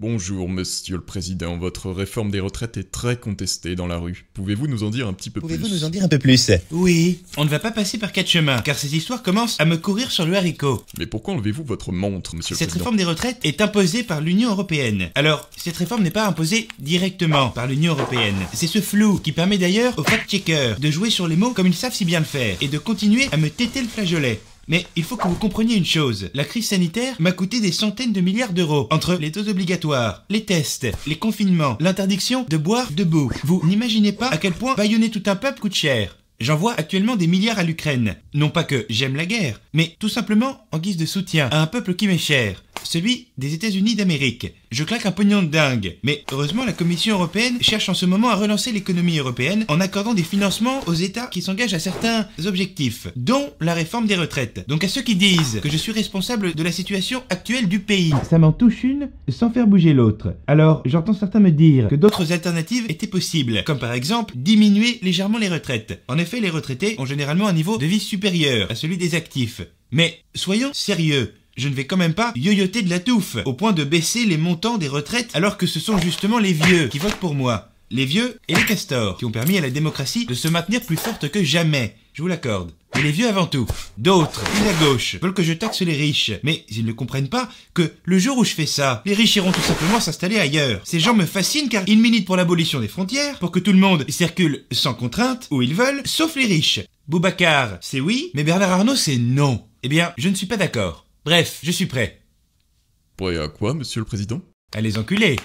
Bonjour, monsieur le Président. Votre réforme des retraites est très contestée dans la rue. Pouvez-vous nous en dire un petit peu plus Pouvez-vous nous en dire un peu plus Oui. On ne va pas passer par quatre chemins, car ces histoires commencent à me courir sur le haricot. Mais pourquoi enlevez-vous votre montre, monsieur le Président Cette réforme des retraites est imposée par l'Union Européenne. Alors, cette réforme n'est pas imposée directement par l'Union Européenne. C'est ce flou qui permet d'ailleurs aux fact-checkers de jouer sur les mots comme ils savent si bien le faire, et de continuer à me têter le flageolet. Mais il faut que vous compreniez une chose. La crise sanitaire m'a coûté des centaines de milliards d'euros. Entre les doses obligatoires, les tests, les confinements, l'interdiction de boire debout. Vous n'imaginez pas à quel point baïonner tout un peuple coûte cher. J'envoie actuellement des milliards à l'Ukraine. Non pas que j'aime la guerre, mais tout simplement en guise de soutien à un peuple qui m'est cher celui des États-Unis d'Amérique. Je claque un pognon de dingue. Mais heureusement, la Commission européenne cherche en ce moment à relancer l'économie européenne en accordant des financements aux États qui s'engagent à certains objectifs, dont la réforme des retraites. Donc à ceux qui disent que je suis responsable de la situation actuelle du pays, ça m'en touche une sans faire bouger l'autre. Alors j'entends certains me dire que d'autres alternatives étaient possibles, comme par exemple diminuer légèrement les retraites. En effet, les retraités ont généralement un niveau de vie supérieur à celui des actifs. Mais soyons sérieux. Je ne vais quand même pas yoyoter de la touffe, au point de baisser les montants des retraites alors que ce sont justement les vieux qui votent pour moi. Les vieux et les castors, qui ont permis à la démocratie de se maintenir plus forte que jamais, je vous l'accorde. Mais les vieux avant tout. D'autres, ils à gauche, veulent que je taxe les riches. Mais ils ne comprennent pas que le jour où je fais ça, les riches iront tout simplement s'installer ailleurs. Ces gens me fascinent car ils militent pour l'abolition des frontières, pour que tout le monde circule sans contrainte, où ils veulent, sauf les riches. Boubacar, c'est oui, mais Bernard Arnault, c'est non. Eh bien, je ne suis pas d'accord. Bref, je suis prêt. Prêt à quoi, monsieur le président À les enculer